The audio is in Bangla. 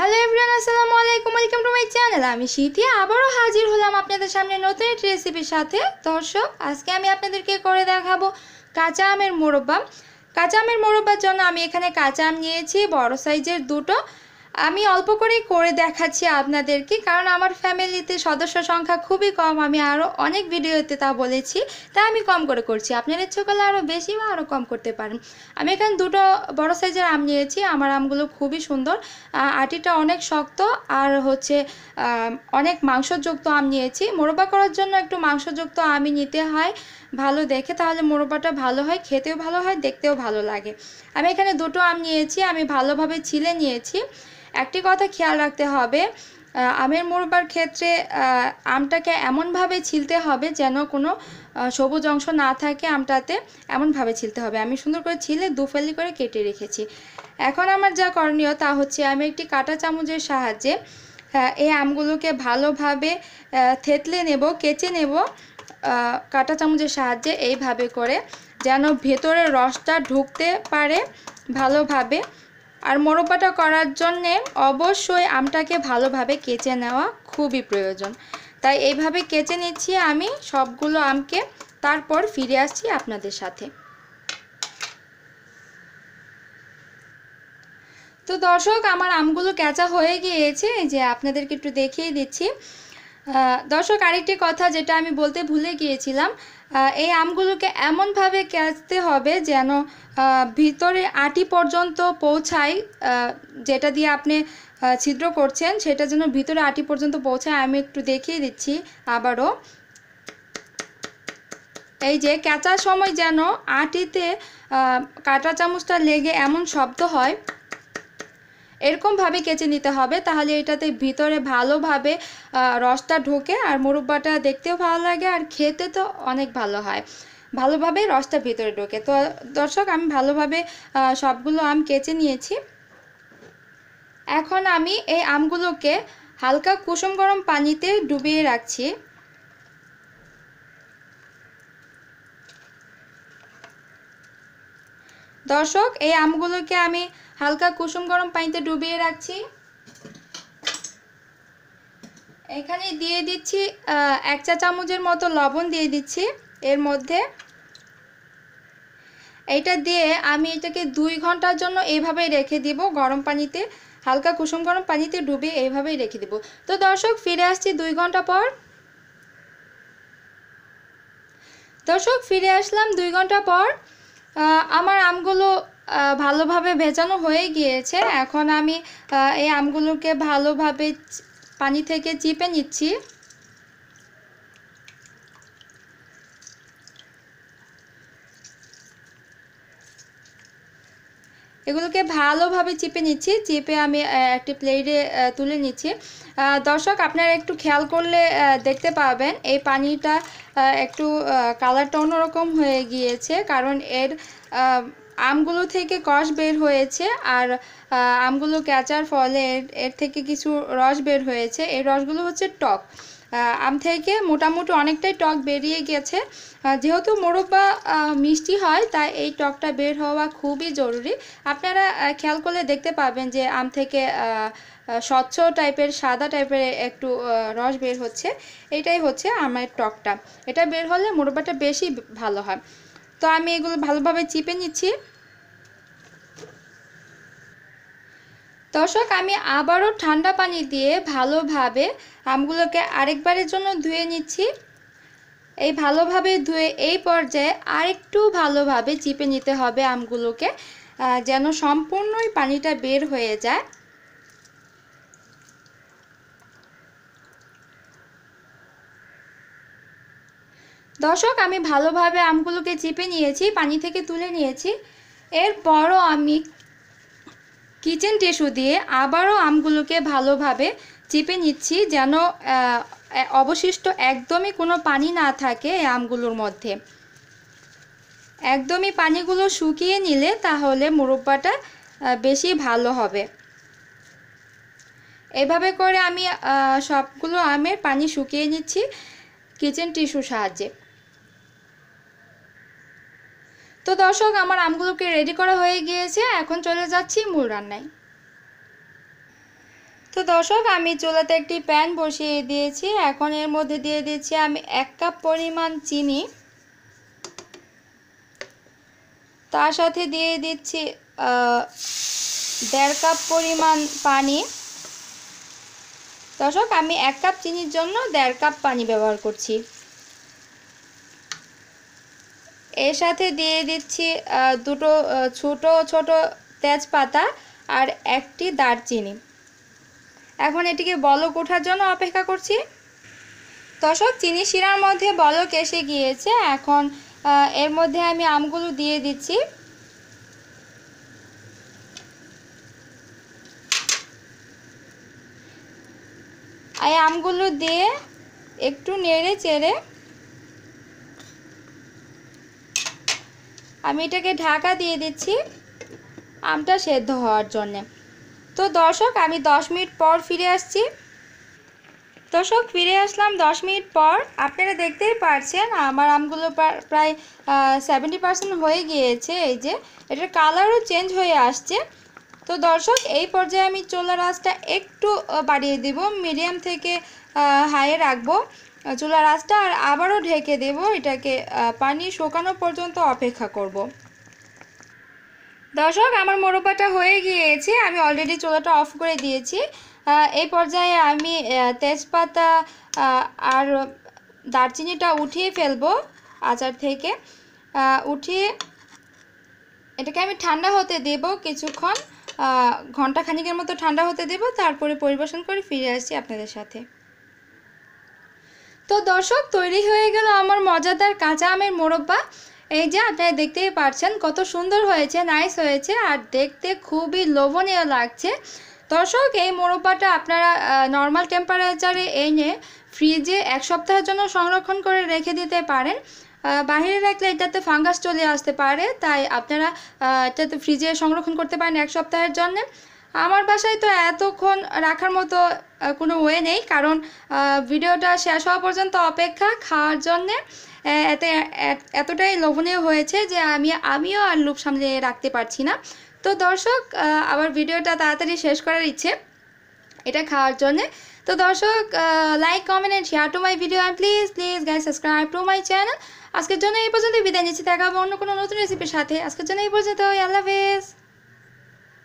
হ্যালো এভরিয়ান আসসালামু আলাইকুম ওয়েলকাম টু মাই চ্যানেল আমি শীতি আবারও হাজির হলাম আপনাদের সামনে নতুন একটি রেসিপির সাথে দর্শক আজকে আমি আপনাদেরকে করে দেখাবো কাঁচা আমের মোরব্বা কাঁচা আমের মোরব্বার জন্য আমি এখানে কাঁচা আম নিয়েছি বড় সাইজের দুটো আমি অল্প করেই করে দেখাচ্ছি আপনাদেরকে কারণ আমার ফ্যামিলিতে সদস্য সংখ্যা খুবই কম আমি আরও অনেক ভিডিওতে তা বলেছি তাই আমি কম করে করছি আপনার ইচ্ছে করলে আরও বেশি বা আরও কম করতে পারেন আমি এখানে দুটো বড় সাইজের আম নিয়েছি আমার আমগুলো খুবই সুন্দর আটিটা অনেক শক্ত আর হচ্ছে অনেক মাংসযুক্ত আম নিয়েছি মোরব্বা করার জন্য একটু মাংসযুক্ত আমি নিতে হয় ভালো দেখে তাহলে মোরব্বাটা ভালো হয় খেতেও ভালো হয় দেখতেও ভালো লাগে আমি এখানে দুটো আম নিয়েছি আমি ভালোভাবে ছিলে নিয়েছি একটি কথা খেয়াল রাখতে হবে আমের মোরব্বার ক্ষেত্রে আমটাকে এমনভাবে ছিলতে হবে যেন কোনো সবুজ অংশ না থাকে আমটাতে এমনভাবে ছিলতে হবে আমি সুন্দর করে ছিলে ফেলি করে কেটে রেখেছি এখন আমার যা করণীয় তা হচ্ছে আমি একটি কাটা চামচের সাহায্যে এই আমগুলোকে ভালোভাবে থেতলে নেব কেচে নেব কাঁটা চামচের সাহায্যে এইভাবে করে যেন ভেতরে রসটা ঢুকতে পারে ভালোভাবে আর মোরব্বাটা করার জন্যে অবশ্যই আমটাকে ভালোভাবে কেচে নেওয়া খুবই প্রয়োজন তাই এইভাবে কেচে নিচ্ছি আমি সবগুলো আমকে তারপর ফিরে আসছি আপনাদের সাথে তো দর্শক আমার আমগুলো কেঁচা হয়ে গিয়েছে যে আপনাদেরকে একটু দেখিয়ে দিচ্ছি দর্শক আরেকটি কথা যেটা আমি বলতে ভুলে গিয়েছিলাম এই আমগুলোকে এমনভাবে কাচতে হবে যেন ভিতরে আটি পর্যন্ত পৌঁছায় যেটা দিয়ে আপনি ছিদ্র করছেন সেটা যেন ভিতরে আটি পর্যন্ত পৌঁছায় আমি একটু দেখিয়ে দিচ্ছি আবারও এই যে কাঁচার সময় যেন আটিতে কাঁটা চামচটা লেগে এমন শব্দ হয় এরকমভাবে কেচে নিতে হবে তাহলে এটাতে ভিতরে ভালোভাবে রসটা ঢোকে আর মুরব্বাটা দেখতেও ভালো লাগে আর খেতে তো অনেক ভালো হয় ভালোভাবে রসটা ভিতরে ঢোকে তো দর্শক আমি ভালোভাবে সবগুলো আম কেচে নিয়েছি এখন আমি এই আমগুলোকে হালকা কুসুম গরম পানিতে ডুবিয়ে রাখছি দর্শক এই আমগুলোকে আমি হালকা কুসুম গরম পানিতে ডুবিয়ে রাখছি এখানে দিয়ে দিচ্ছি এক চা চামচের মতো লবণ দিয়ে দিচ্ছি এর মধ্যে এইটা দিয়ে আমি এটাকে দুই ঘন্টার জন্য এইভাবেই রেখে দিব গরম পানিতে হালকা কুসুম গরম পানিতে ডুবিয়ে এইভাবেই রেখে দিব তো দর্শক ফিরে আসছি দুই ঘন্টা পর দর্শক ফিরে আসলাম দুই ঘন্টা পর আমার আমগুলো ভালোভাবে ভেজানো হয়ে গিয়েছে এখন আমি এই আমগুলোকে ভালোভাবে পানি থেকে চিপে নিচ্ছি এগুলোকে ভালোভাবে চিপে নিচ্ছি চিপে আমি একটি প্লেটে তুলে নিচ্ছি দর্শক আপনারা একটু খেয়াল করলে দেখতে পাবেন এই পানিটা একটু কালারটা অন্যরকম হয়ে গিয়েছে কারণ এর আমগুলো থেকে কষ বের হয়েছে আর আমগুলো কেঁচার ফলে এর থেকে কিছু রস বের হয়েছে এই রসগুলো হচ্ছে টক আম থেকে মোটামুটি অনেকটাই টক বেরিয়ে গেছে যেহেতু মোরব্বা মিষ্টি হয় তাই এই টকটা বের হওয়া খুবই জরুরি আপনারা খেয়াল করলে দেখতে পাবেন যে আম থেকে স্বচ্ছ টাইপের সাদা টাইপের একটু রস বের হচ্ছে এটাই হচ্ছে আমের টকটা এটা বের হলে মোরব্বাটা বেশি ভালো হয় তো আমি এগুলো ভালোভাবে চিপে নিচ্ছি দর্শক আমি আবারও ঠান্ডা পানি দিয়ে ভালোভাবে আমগুলোকে আরেকবারের জন্য ধুয়ে নিচ্ছি এই ভালোভাবে ধুয়ে এই পর্যায়ে আরেকটু ভালোভাবে চিপে নিতে হবে আমগুলোকে যেন সম্পূর্ণই পানিটা বের হয়ে যায় দর্শক আমি ভালোভাবে আমগুলোকে চিপে নিয়েছি পানি থেকে তুলে নিয়েছি এরপরও আমি কিচেন টিস্যু দিয়ে আবারও আমগুলোকে ভালোভাবে চিপে নিচ্ছি যেন অবশিষ্ট একদমই কোনো পানি না থাকে এই আমগুলোর মধ্যে একদমই পানিগুলো শুকিয়ে নিলে তাহলে মুরব্বাটা বেশি ভালো হবে এভাবে করে আমি সবগুলো আমের পানি শুকিয়ে নিচ্ছি কিচেন টিস্যুর সাহায্যে তো দর্শক আমার আমগুলোকে রেডি করা হয়ে গিয়েছে এখন চলে যাচ্ছি মূল রান্নায় তো দর্শক আমি চুলাতে একটি প্যান বসিয়ে দিয়েছি এখন এর মধ্যে দিয়ে দিচ্ছি আমি এক কাপ পরিমাণ চিনি তার সাথে দিয়ে দিচ্ছি দেড় কাপ পরিমাণ পানি দর্শক আমি এক কাপ চিনির জন্য দেড় কাপ পানি ব্যবহার করছি এর সাথে দিয়ে দিচ্ছি দুটো ছোটো ছোটো তেজপাতা আর একটি দারচিনি এখন এটিকে বলক ওঠার জন্য অপেক্ষা করছি দর্শক চিনি শিরার মধ্যে বলক এসে গিয়েছে এখন এর মধ্যে আমি আমগুলো দিয়ে দিচ্ছি এই আমগুলো দিয়ে একটু নেড়ে চেড়ে আমি এটাকে ঢাকা দিয়ে দিচ্ছি আমটা সেদ্ধ হওয়ার জন্যে তো দর্শক আমি 10 মিনিট পর ফিরে আসছি দর্শক ফিরে আসলাম 10 মিনিট পর আপনারা দেখতেই পারছেন আমার আমগুলো প্রায় সেভেন্টি পার্সেন্ট হয়ে গিয়েছে এই যে এটার কালারও চেঞ্জ হয়ে আসছে তো দর্শক এই পর্যায়ে আমি চোলা রাসটা একটু বাড়িয়ে দিব মিডিয়াম থেকে হাইয়ে রাখবো চুলার আঁচটা আর আবারও ঢেকে দেব এটাকে পানি শোকানো পর্যন্ত অপেক্ষা করব। দর্শক আমার মোরব্বাটা হয়ে গিয়েছে আমি অলরেডি চুলাটা অফ করে দিয়েছি এই পর্যায়ে আমি তেজপাতা আর দারচিনিটা উঠিয়ে ফেলবো আচার থেকে উঠিয়ে এটাকে আমি ঠান্ডা হতে দেব কিছুক্ষণ ঘন্টা খানিকের মতো ঠান্ডা হতে দেব তারপরে পরিবেশন করে ফিরে আসছি আপনাদের সাথে তো দর্শক তৈরি হয়ে গেল আমার মজাদার কাঁচা আমের মোরব্বা এই যে আপনারা দেখতেই পারছেন কত সুন্দর হয়েছে নাইস হয়েছে আর দেখতে খুবই লোভনীয় লাগছে দর্শক এই মোরব্বাটা আপনারা নর্মাল টেম্পারেচারে এনে ফ্রিজে এক সপ্তাহের জন্য সংরক্ষণ করে রেখে দিতে পারেন বাহিরে রাখলে এটাতে ফাঙ্গাস চলে আসতে পারে তাই আপনারা এটাতে ফ্রিজে সংরক্ষণ করতে পারেন এক সপ্তাহের জন্য আমার বাসায় তো এতক্ষণ রাখার মতো কোনো ওয়ে নেই কারণ ভিডিওটা শেষ হওয়া পর্যন্ত অপেক্ষা খাওয়ার জন্যে এতে এতটাই লোভনীয় হয়েছে যে আমি আমিও আর লুপ সামলে রাখতে পারছি না তো দর্শক আবার ভিডিওটা তাড়াতাড়ি শেষ করার ইচ্ছে এটা খাওয়ার জন্যে তো দর্শক like comment and share to my video and please please guy subscribe to my channel আজকের জন্য এই পর্যন্ত বিদায় নিচ্ছি দেখা হবে অন্য কোনো নতুন রেসিপির সাথে আজকের জন্য এই পর্যন্ত আল্লাহ হাফেজ